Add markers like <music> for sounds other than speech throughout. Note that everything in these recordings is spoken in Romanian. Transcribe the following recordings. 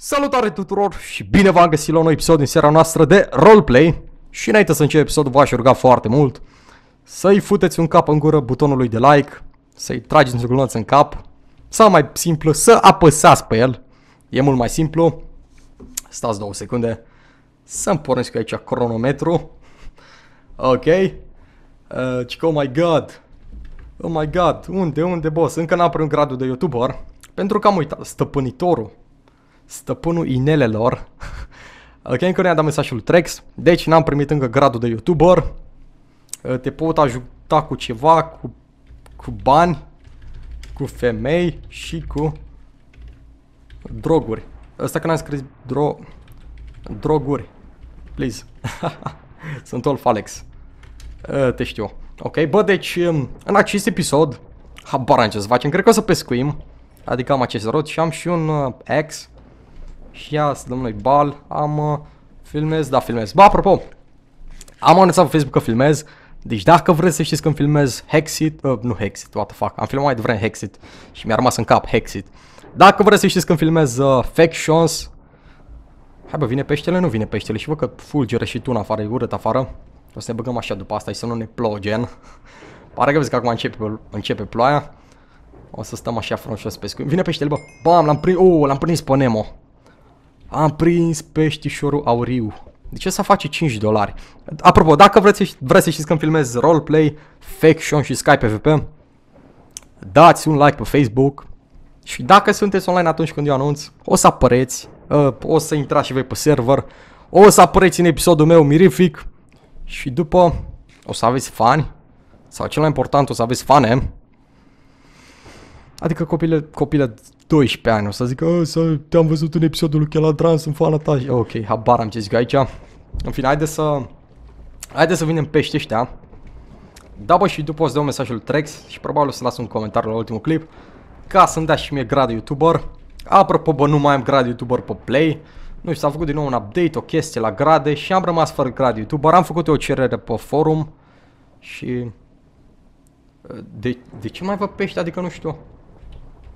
Salutare tuturor și bine v-am găsit la un nou episod din seara noastră de roleplay și înainte să încep episodul v-aș ruga foarte mult să-i futeți un cap în gură butonului de like, să-i trageți un glonț în cap sau mai simplu să apăsați pe el, e mult mai simplu, stați două secunde să-mi pornesc aici cronometru, ok, uh, oh my god, oh my god, unde, unde boss, încă n-am primit gradul de youtuber pentru că am uitat stăpânitorul stăpânul inelelor. <laughs> ok, încă nu i-am dat mesajul Trex, deci n-am primit încă gradul de YouTuber. Eh, te pot ajuta cu ceva, cu, cu bani, cu femei și cu droguri. Asta că n-am scris dro... droguri. Please. <laughs> Sunt Olf Alex. Eh, te știu. Ok, bă, deci în acest episod, habar ce să facem, cred că o să pescuim. Adică am acest rod și am și un eh, ex Ia să dăm noi bal. Am... Uh, filmez? Da, filmez. Ba, apropo, am anunțat pe Facebook că filmez. Deci dacă vreți să știți când filmez Hexit, uh, nu Hexit, what the fuck, am filmat mai devreme Hexit și mi-a rămas în cap Hexit. Dacă vreți să știți când filmez uh, Factions, hai bă, vine peștele? Nu vine peștele și vă că fulgeră și tu în afară, e urât afară. O să ne băgăm așa după asta și să nu ne plouă gen. Pare că vezi că acum începe, începe ploaia. O să stăm așa frumos pe scuim. Vine peștele, bă. Bam, l-am prins. Oh, uh, l-am prins pe Nemo. Am prins peștișorul auriu. De ce să face 5 dolari? Apropo, dacă vreți, vreți să știți când filmez roleplay, faction și Skype PvP, dați un like pe Facebook și dacă sunteți online atunci când eu anunț, o să apăreți, uh, o să intrați și voi pe server, o să apăreți în episodul meu mirific și după o să aveți fani sau cel mai important o să aveți fane. Adică copile, copile 12 ani, o să zic, ă, să te-am văzut în episodul lui Cheladran, sunt fana ta. Ok, habar am ce zic aici. În fine, haide să... Haide să vinem pești ăștia. Da, bă, și după o să dau mesajul Trex și probabil o să las un comentariu la ultimul clip ca să-mi dea și mie grad YouTuber. Apropo, bă, nu mai am grad YouTuber pe Play. Nu știu, s-a făcut din nou un update, o chestie la grade și am rămas fără grad YouTuber. Am făcut o cerere pe forum și... De, de ce mai vă pești? Adică nu știu.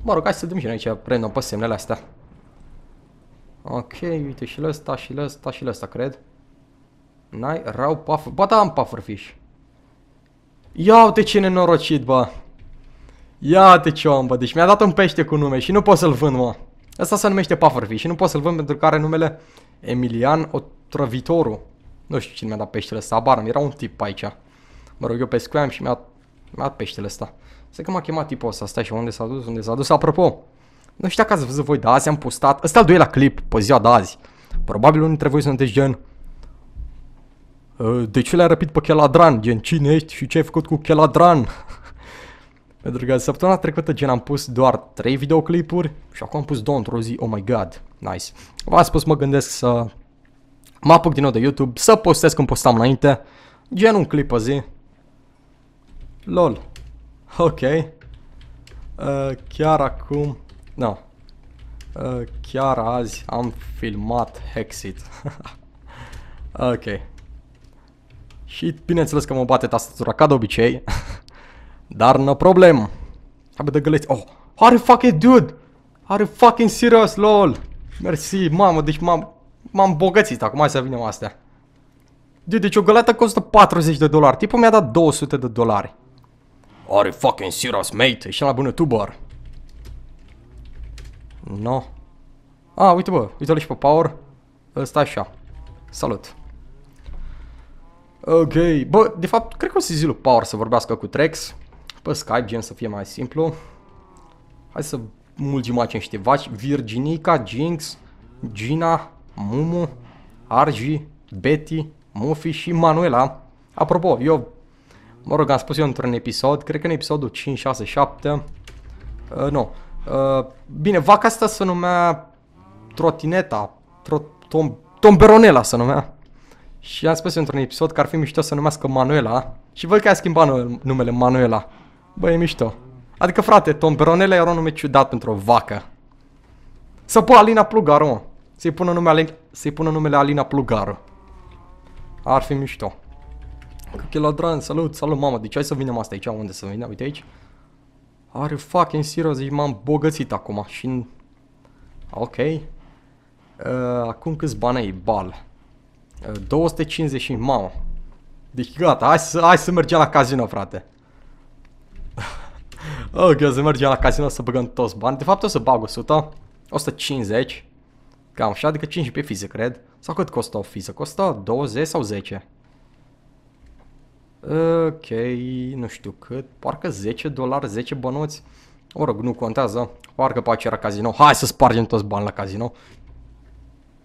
Mă rog, hai să dăm și noi aici random pe semnele astea. Ok, uite și la ăsta, și la ăsta, și ăsta, cred. N-ai rau puffer... Ba da, am pufferfish. Ia uite ce nenorocit, ba? Ia uite ce om, ba. Deci mi-a dat un pește cu nume și nu pot să-l vând, mă. Asta se numește pufferfish și nu pot să-l vând pentru că are numele Emilian Otrăvitoru. Nu știu cine mi-a dat peștele ăsta, abar, era un tip aici. Mă rog, eu pescuiam și mi-a a peștele ăsta. Să că m-a chemat tipul ăsta, stai și unde s-a dus, unde s-a dus. Apropo, nu știu dacă ați văzut voi, dar azi am postat, ăsta al doilea clip pe ziua de azi. Probabil unul dintre voi sunteți gen, ă, de ce l-ai răpit pe Cheladran? Gen, cine ești și ce ai făcut cu Cheladran? <laughs> Pentru că săptămâna trecută gen am pus doar 3 videoclipuri și acum am pus 2 într-o zi, oh my god, nice. V-am spus, mă gândesc să mă apuc din nou de YouTube, să postez cum postam înainte, gen un clip pe zi, LOL. Ok. Uh, chiar acum... No. Uh, chiar azi am filmat Hexit. <laughs> ok. Și bineînțeles că mă bate tastatura ca de obicei. <laughs> Dar no problem. am de găleți. Oh, are fucking dude. Are fucking serious, lol. Mersi, mamă, deci m-am m-am bogățit acum, hai să vinem astea. Dude, deci o găleată costă 40 de dolari. Tipul mi-a dat 200 de dolari. Are fucking serious, mate? Ești la bună tubar? No. A, ah, uite bă, uite-l și pe power. Ăsta așa. Salut. Ok, bă, de fapt, cred că o să zi lui Power să vorbească cu Trex. Pe Skype, gen să fie mai simplu. Hai să mulgim aici niște vaci. Virginica, Jinx, Gina, Mumu, Argi, Betty, Mufi și Manuela. Apropo, eu Mă rog, am spus eu într-un episod, cred că în episodul 5, 6, 7. Uh, nu. Uh, bine, vaca asta se numea Trotineta, tro tom Tomberonela se numea. Și am spus într-un episod că ar fi mișto să numească Manuela și văd că a schimbat numele Manuela. Băi, e mișto. Adică, frate, Tomberonela era un nume ciudat pentru o vacă. Să pun Alina Plugaru, mă. Să-i pună, Alin... să pună numele Alina Plugaru. Ar fi mișto. Cheladran, salut, salut mama, deci hai să vinem asta aici, unde să vinem, uite aici. Are fucking serious, m-am bogățit acum și... Ok. Uh, acum câți bani ai, bal? Uh, 255, mama. Deci gata, hai să, hai să mergem la casino, frate. <laughs> ok, o să mergem la casino să băgăm toți bani. De fapt o să bag 100, 150. Cam așa, adică 15 fiză, cred. Sau cât costă o fiză? Costă 20 sau 10? Ok, nu știu cât, parcă 10 dolari, 10 bănuți. O rog, nu contează, parcă pe aceea era casino. Hai să spargem toți bani la casino.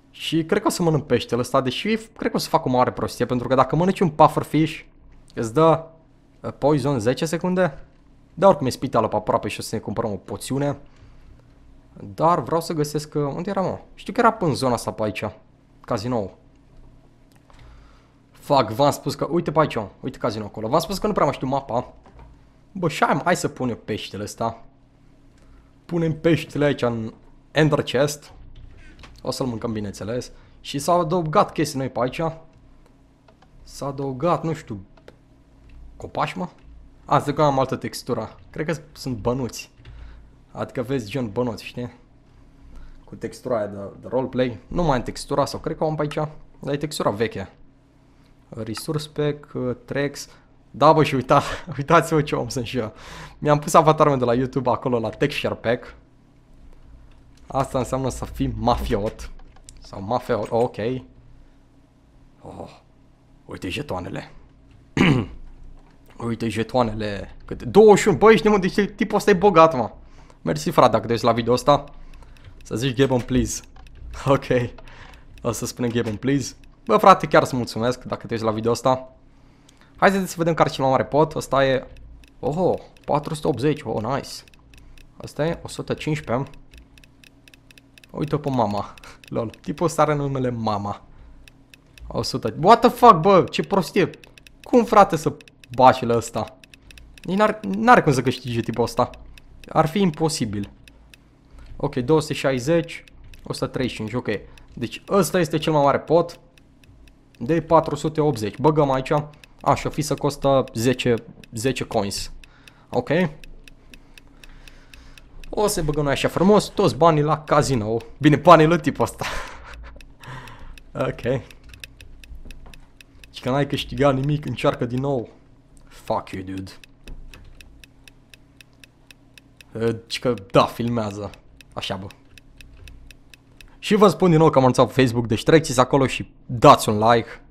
Și cred că o să mănânc peștele ăsta, deși cred că o să fac o mare prostie, pentru că dacă mănânci un pufferfish, îți dă uh, poison 10 secunde. Dar oricum e spitalul pe aproape și o să ne cumpărăm o poțiune. Dar vreau să găsesc... Uh, unde era, mă? Știu că era până în zona asta pe aici. Cazinou. Fac, v-am spus că... Uite pe aici, uite cazinul acolo. V-am spus că nu prea mai știu mapa. Bă, și hai, hai să punem peștele ăsta. Punem peștele aici în Ender Chest. O să-l mâncăm, bineînțeles. Și s-au adăugat chestii noi pe aici. S-a adăugat, nu știu, copaș, mă? A, zic că am altă textură. Cred că sunt bănuți. Adică vezi gen bănuți, știi? Cu textura aia de, de roleplay. Nu mai am textura sau cred că o am pe aici. Dar e textura veche. Resource Pack, uh, Trex. Da, bă, și uita, <laughs> uitați-vă ce om sunt și eu. Mi-am pus avatarul de la YouTube acolo la Texture Pack. Asta înseamnă să fii mafiot. Sau mafiot, ok. Oh, uite jetoanele. <clears throat> uite jetoanele. Cât... 21, băi, ești nemul, deci tipul ăsta e bogat, mă. Mersi, frate, dacă te la video ăsta. Să zici Gabon, please. <laughs> Ok. O să spunem Gabon, please. Bă, frate, chiar să mulțumesc dacă te uiți la video ăsta. Hai să vedem care cel mai mare pot. Ăsta e... Oh, 480. Oh, nice. Asta e 115. Uite-o pe mama. <laughs> Lol. Tipul ăsta are numele mama. 100. What the fuck, bă? Ce prostie. Cum, frate, să baci la ăsta? N-are cum să câștige tipul ăsta. Ar fi imposibil. Ok, 260. 135, ok. Deci ăsta este cel mai mare pot de 480. Băgăm aici. Așa, fi să costă 10, 10 coins. Ok? O să băgăm noi așa frumos, toți banii la casino. Bine, banii la tipul ăsta. <laughs> ok. Și că n-ai câștigat nimic, încearcă din nou. Fuck you, dude. Uh, și că da, filmează. Așa, bă. Și vă spun din nou că am anunțat Facebook, deci treceți acolo și dați un like.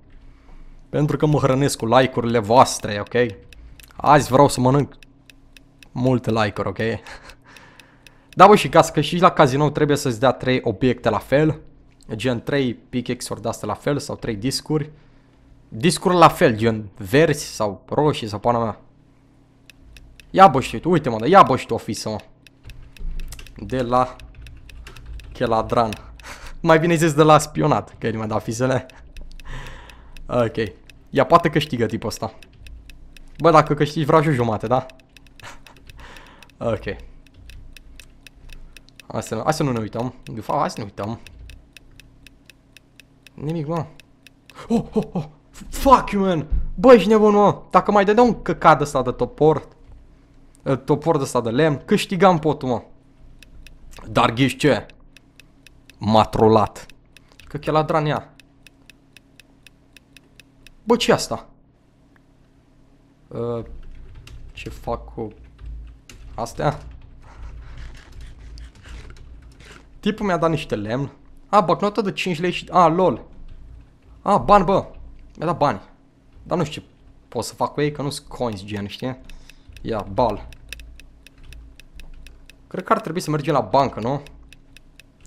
Pentru că mă hrănesc cu like-urile voastre, ok? Azi vreau să mănânc multe like-uri, ok? da, bă, și ca să și la casino trebuie să-ți dea 3 obiecte la fel. Gen 3 pickaxe-uri de astea la fel sau 3 discuri. Discuri la fel, gen verzi sau roșii sau pana mea. Ia bă și tu, uite mă, ia bă și tu ofisă mă. De la Cheladran mai bine zis de la spionat, că el mi-a dat fizele. ok. Ia poate câștigă tipul ăsta. Bă, dacă câștigi vreau și jumate, da? ok. Hai să, hai să nu ne uităm. De fapt, hai să ne uităm. Nimic, mă. Oh, oh, oh! Fuck you, man! Bă, ești nebun, mă! Dacă mai dădea un căcat ăsta de topor, eh, topor de ăsta de lemn, câștigam potul, mă. Dar ghiși ce? m-a trolat. Că la ea. Bă, ce asta? Uh, ce fac cu astea? Tipul mi-a dat niște lemn. A, bacnotă de 5 lei și... A, lol. A, bani, bă. Mi-a dat bani. Dar nu știu ce pot să fac cu ei, că nu sunt coins gen, știi? Ia, bal. Cred că ar trebui să mergem la bancă, nu?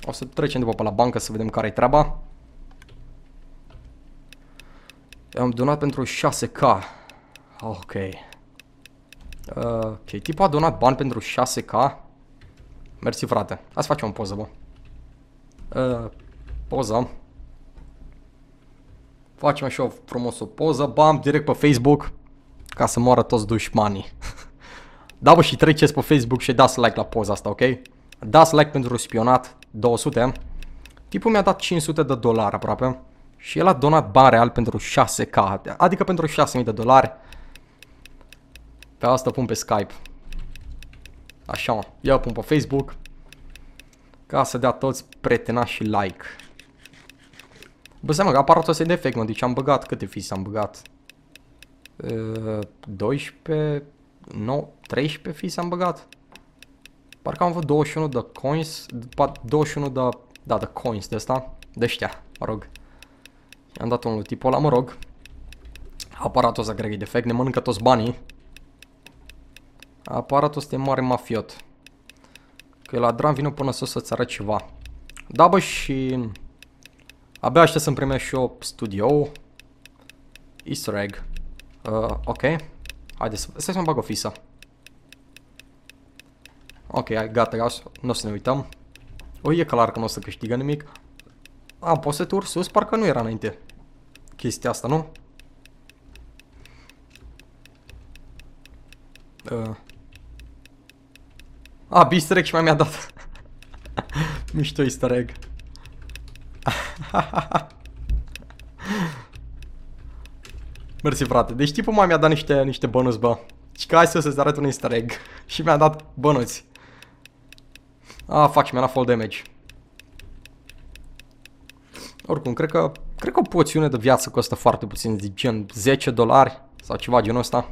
O să trecem după pe la bancă să vedem care-i treaba. Am donat pentru 6K. Ok. Ok, tipul a donat bani pentru 6K. Mersi, frate. Hai să facem o poză, bă. Uh, poză. Facem și o frumos o poză. Bam, direct pe Facebook. Ca să moară toți dușmanii. <laughs> da, bă, și treceți pe Facebook și dați like la poza asta, ok? Dați like pentru spionat. 200. Tipul mi-a dat 500 de dolari aproape. Și el a donat bani real pentru 6K, adică pentru 6.000 de dolari. Pe asta pun pe Skype. Așa, eu pun pe Facebook. Ca să dea toți prietena și like. Bă, seama că aparatul ăsta e defect, mă, deci am băgat, câte fiți am băgat? Ă, e, 12, nu, 13 s am băgat. Parcă am avut 21 de coins, 21 de, da, de coins de asta, de ăștia, mă rog. I-am dat unul tipul ăla, mă rog. Aparatul ăsta cred că e defect, ne mănâncă toți banii. Aparatul ăsta e mare mafiot. Că la dram vine până sus să-ți arăt ceva. Da, bă, și... Abia aștept să-mi primești și eu studio. Easter egg. Uh, ok. Haideți să... Stai să-mi bag o fisă. Ok, gata, gata, nu o să ne uităm. O, e clar că nu o să câștigă nimic. Am poți să sus? Parcă nu era înainte. Chestia asta, nu? Uh. A, Beaster Egg și mai mi-a dat. <laughs> Mișto easter egg. <laughs> Mersi, frate. Deci tipul mai mi-a dat niște, niște bănuți, bă. Și că hai să-ți arăt un easter egg. <laughs> și mi-a dat bănuți. Ah, fac și mi-a full damage. Oricum, cred că, cred că o poțiune de viață costă foarte puțin, de gen 10 dolari sau ceva genul ăsta.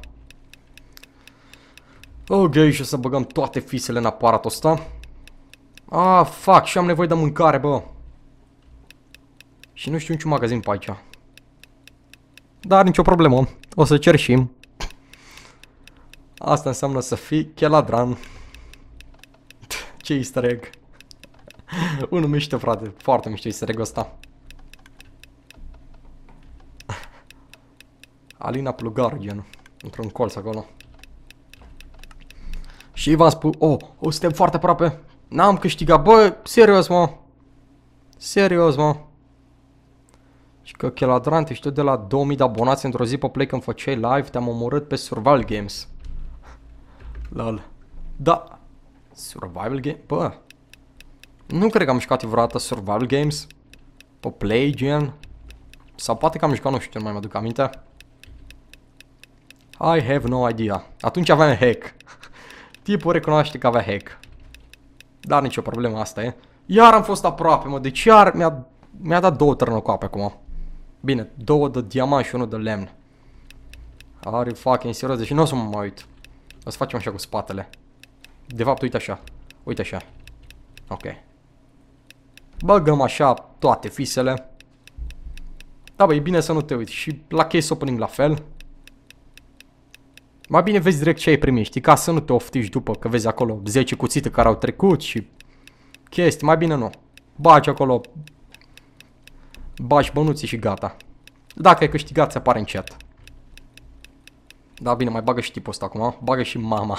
Ok, și o să băgăm toate fisele în aparatul ăsta. Ah, fac, și am nevoie de mâncare, bă. Și nu știu niciun magazin pe aici. Dar nicio problemă, o să cerșim. Asta înseamnă să fii cheladran. Ce easter egg. Unul mișto, frate. Foarte mișto easter egg ăsta. Alina Plugarghian. Într-un colț acolo. Și v-am spus... Oh, o, suntem foarte aproape. N-am câștigat. Bă, serios, mă. Serios, mă. Și că cheladrante și tot de la 2000 de abonați într-o zi pe play când făceai live, te-am omorât pe Survival Games. Lol. Da, Survival game? Bă, nu cred că am jucat vreodată survival games. O play gen. Sau poate că am jucat, nu știu, nu mai mă duc aminte. I have no idea. Atunci aveam hack. <laughs> Tipul recunoaște că avea hack. Dar nicio problemă, asta e. Iar am fost aproape, mă, deci iar mi-a mi, dat două târnăcoape acum. Bine, două de diamant și unul de lemn. Are fucking serios, deci nu o să mă mai uit. O să facem așa cu spatele. De fapt, uite așa. Uite așa. Ok. Băgăm așa toate fisele. Da, bă, e bine să nu te uiți. Și la case opening la fel. Mai bine vezi direct ce ai primit, știi? Ca să nu te oftiști după că vezi acolo 10 cuțite care au trecut și chestii. Mai bine nu. Baci acolo. Baci bănuții și gata. Dacă ai câștigat, se apare încet. Da, bine, mai bagă și tipul ăsta acum. Bagă și mama.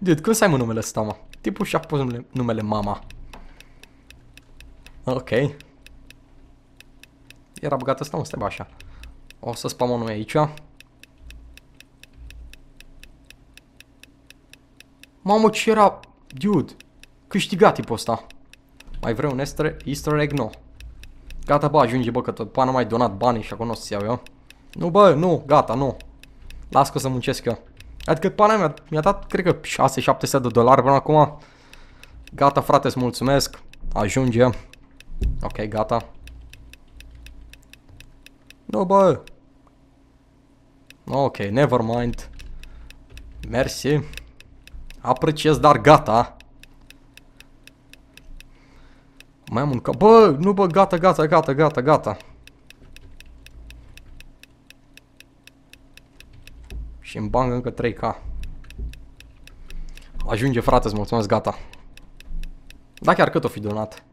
Dude, cum să ai mă numele ăsta, mă? Tipul și-a pus numele, numele mama. Ok. Era băgat ăsta, mă, stai așa. O să spam nume aici. Mamă, ce era... Dude, câștigat tipul ăsta. Mai vrei un easter egg? No. Gata, bă, ajunge, bă, că tot pana mai donat banii și acum nu o să iau eu. Nu, bă, nu, gata, nu. Las că o să muncesc eu. Adică pana mea mi-a dat, cred că 6-700 de dolari până acum. Gata, frate, îți mulțumesc. Ajunge. Ok, gata. Nu, bă. Ok, never mind. Mersi. Apreciez, dar gata. Mai am un Bă, nu bă, gata, gata, gata, gata, gata. Și îmi bang încă 3K. Ajunge, frate, îți mulțumesc, gata. Da, chiar cât o fi donat?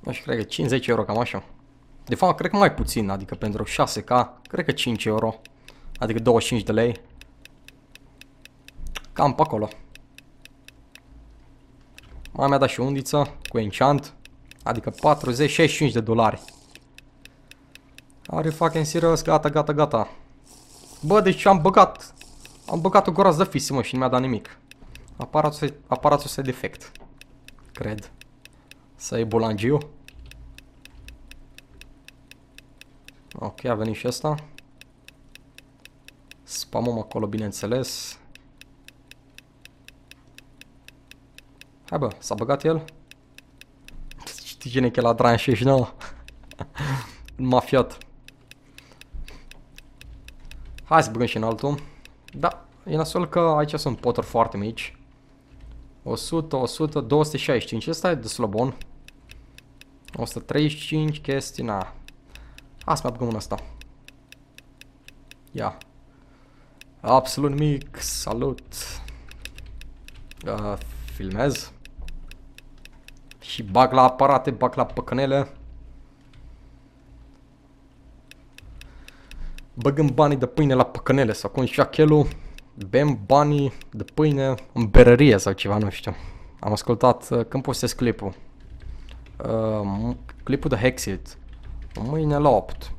Nu știu, cred că 50 euro, cam așa. De fapt, cred că mai puțin, adică pentru 6K, cred că 5 euro. Adică 25 de lei. Cam pe acolo. Mai mi-a dat și undiță cu enchant. Adică 40-65 de dolari. Are fucking serios, gata, gata, gata. Bă, deci am băgat am băgat o groază de și nu mi-a dat nimic. Aparatul, se defect. Cred. Să e bolangiu. Ok, a venit și asta. Spamăm acolo, bineînțeles. Hai bă, s-a băgat el? Știi cine e la tranșe și <laughs> Mafiat. Hai să băgăm și în altul. Da, e nasol că aici sunt poturi foarte mici. 100, 100, 265. Ăsta e de slobon. 135 chestii, na. Asta să mă apucăm asta. Ia. Absolut mic, salut. Uh, filmez. Și bag la aparate, bag la păcănele. băgăm banii de pâine la păcănele sau cum și achelul, bem banii de pâine în berărie sau ceva, nu știu. Am ascultat uh, când postez clipul. Uh, clipul de Hexit. Mâine la 8.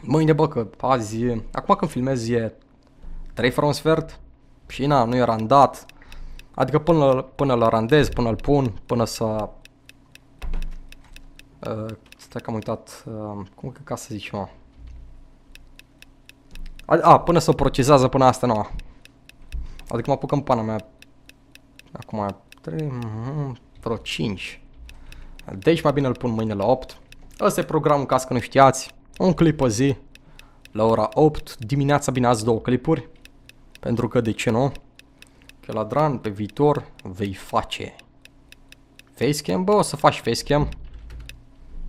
Mâine, bă, că azi e... Acum când filmez e 3 fără un sfert și na, nu e randat. Adică până, până la randez, până îl pun, până să... Uh, stai că am uitat... Uh, cum că ca să zici, mă? A, a până se procesează până asta nouă. Adică mă apucăm pana mea. Acum 3, mm, vreo 5. Deci mai bine îl pun mâine la 8. Ăsta e programul ca să nu știați. Un clip pe zi. La ora 8 dimineața bine azi două clipuri. Pentru că de ce nu? Că la Dran pe viitor vei face facecam, bă, o să faci facecam.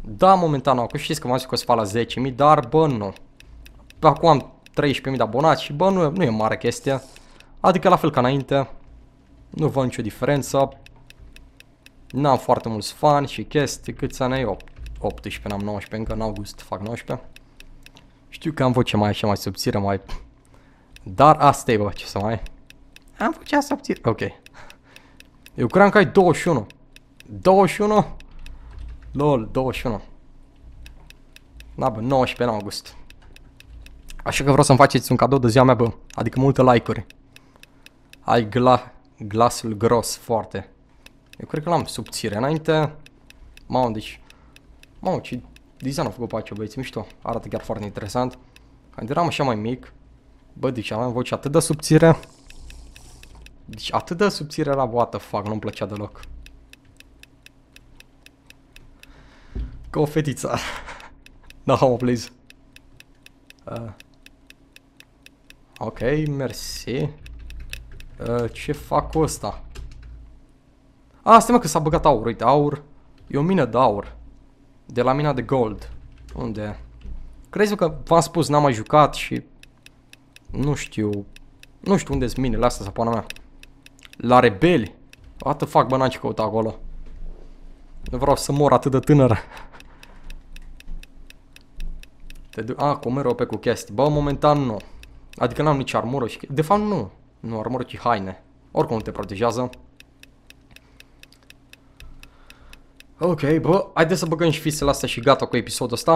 Da, momentan nu, acum știți că m-am zis că o să fac la 10.000, dar bă, nu. Acum am 13.000 de abonați și bă, nu, nu e mare chestie. Adică la fel ca înainte, nu văd nicio diferență. N-am foarte mulți fani și chestii, câți ani ai? 18, n-am 19, încă în august fac 19. Știu că am voce mai așa, mai subțire, mai... Dar asta e, bă, ce să mai... Am vocea subțire, ok. Eu cream că ai 21. 21? Lol, 21. Da, bă, 19 în august. Așa că vreau să-mi faceți un cadou de ziua mea, bă. Adică multe like-uri. Ai gla glasul gros foarte. Eu cred că l-am subțire. Înainte... Mamă, deci... Mamă, ce design a făcut pe acea băieți, mișto. Arată chiar foarte interesant. Când eram așa mai mic, bă, deci aveam voce atât de subțire. Deci atât de subțire era, what the fuck, nu-mi plăcea deloc. Ca o fetiță. <laughs> no, please. Uh. Ok, mersi. Uh, ce fac cu ăsta? A, ah, stai mă că s-a băgat aur, uite, aur. E o mină de aur. De la mina de gold. Unde? Crezi că v-am spus, n-am mai jucat și... Nu știu... Nu știu unde-s minele astea, sapana mea. La rebeli? What the fuck, bă, n-am ce căuta acolo. Nu vreau să mor atât de tânăr. Te du- A, ah, cum pe cu chestii. Bă, momentan nu. Adică n-am nici armură și... De fapt nu. Nu armură, ci haine. Oricum te protejează. Ok, bă, haideți să băgăm și fisele astea și gata cu episodul ăsta.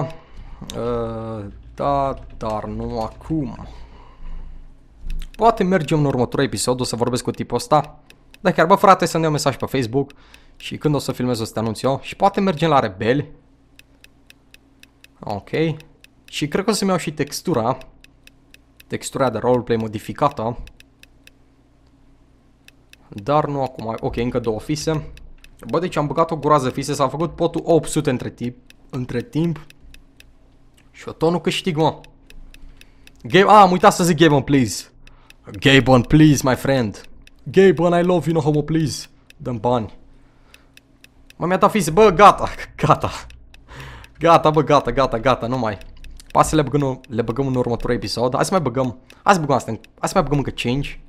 Uh, da, dar nu acum. Poate mergem în următorul episod, o să vorbesc cu tipul ăsta. Da, chiar, bă, frate, să ne un mesaj pe Facebook și când o să filmez o să te anunț eu. Și poate mergem la Rebeli. Ok. Și cred că o să-mi iau și textura textura de roleplay modificată. Dar nu acum. Ok, încă două fise. Bă, deci am băgat o groază fise, s-a făcut potul 800 între timp. Între timp. Și o nu câștig, mă. Game, ah, am uitat să zic Gabon, please. Gabon, please, my friend. Gabon, I love you, no homo, please. Dăm bani. Mă mi-a dat fise, bă, gata, <laughs> gata. Gata, bă, gata, gata, gata, nu mai. Poate să le băgăm, le băgăm în următorul episod. Hai să mai băgăm, hai să băgăm asta, hai să mai băgăm încă 5.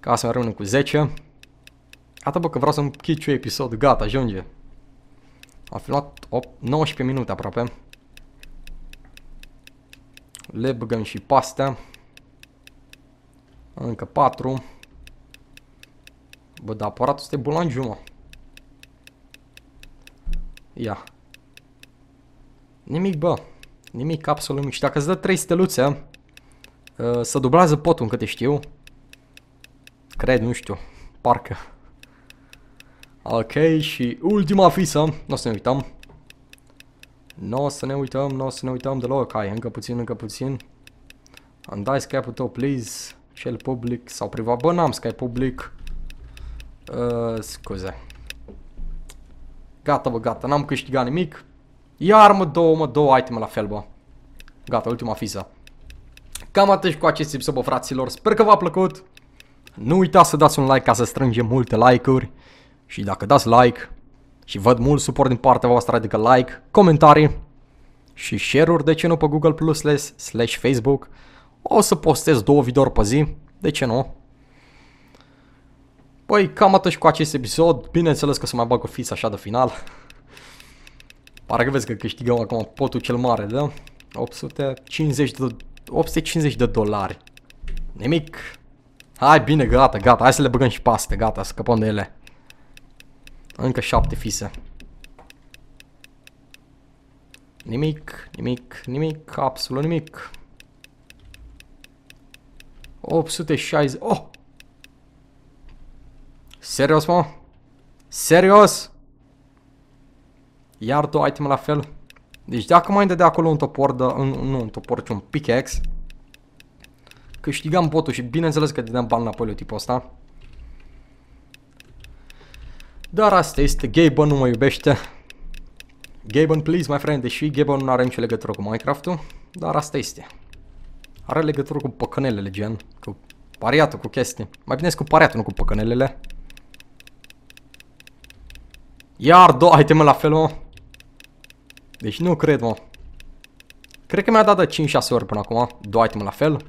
Ca să mai rămânem cu 10. Atâta bă că vreau să închiciu episod. gata, ajunge. Am filmat 8, 19 minute aproape. Le băgăm și pastea. Încă 4. Bă, dar aparatul este bun la jumă. Ia. Nimic, bă. Nimic, absolut nimic. Și dacă îți dă 3 steluțe, uh, să dublează potul, încât te știu. Cred, nu știu. Parcă. Ok, și ultima fisă. Nu o să ne uităm. Nu o să ne uităm, nu o să ne uităm deloc. Hai, încă puțin, încă puțin. Îmi dai Skype-ul tău, please. Cel public sau privat. Bă, n-am Skype public. Uh, scuze. Gata, bă, gata. N-am câștigat nimic. Iar mă două, mă două iteme la fel, bă. Gata, ultima fiză. Cam atât cu acest episod, bă, fraților. Sper că v-a plăcut. Nu uitați să dați un like ca să strângem multe like-uri. Și dacă dați like și văd mult suport din partea voastră, adică like, comentarii și share-uri, de ce nu, pe Google Plus slash Facebook. O să postez două videouri pe zi, de ce nu? Păi, cam atât și cu acest episod. Bineînțeles că o să mai bag o fiță așa de final. Parcă vezi că câștigăm acum potul cel mare, da? 850 de, 850 de dolari. Nimic. Hai, bine, gata, gata. Hai să le băgăm și paste, gata, scăpăm de ele. Încă șapte fise. Nimic, nimic, nimic, absolut nimic. 860... Oh! Serios, mă? Serios? Iar două item la fel. Deci dacă mai de acolo un topor, de, un, nu un topor, ci un pickaxe, câștigam botul și bineînțeles că dădeam bani înapoi lui tipul ăsta. Dar asta este, Gabe nu mă iubește. Gabe please, my friend, deși Gabe nu are nicio legătură cu Minecraft-ul, dar asta este. Are legătură cu păcănelele, gen, cu pariatul, cu chestii. Mai bine cu pariatul, nu cu păcănelele. Iar două iteme la fel, mă. Deci nu cred, mă. Cred că mi-a dat de 5-6 ori până acum. Două item la fel.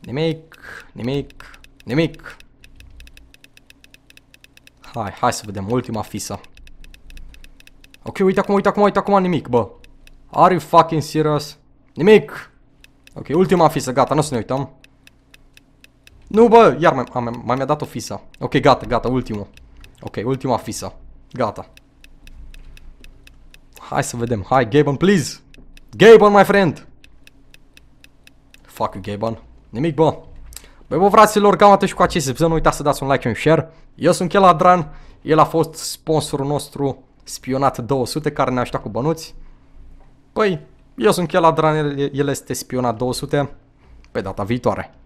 Nimic, nimic, nimic. Hai, hai să vedem ultima fisa. Ok, uite acum, uite acum, uite acum, nimic, bă. Are you fucking serious? Nimic! Ok, ultima fisa gata, nu să ne uităm. Nu, bă, iar mai mi-a dat o fisa. Ok, gata, gata, ultimul. Ok, ultima fisa, Gata. Hai să vedem. Hai, Gabon, please! Gabon, my friend! Fuck you, Gabon. Nimic, bă. Băi, bă, fraților, cam atât și cu acest episod. Nu uitați să dați un like și un share. Eu sunt Chela Dran. El a fost sponsorul nostru Spionat 200, care ne-a ajutat cu bănuți. Păi, eu sunt Chela Dran, el este Spionat 200 pe data viitoare.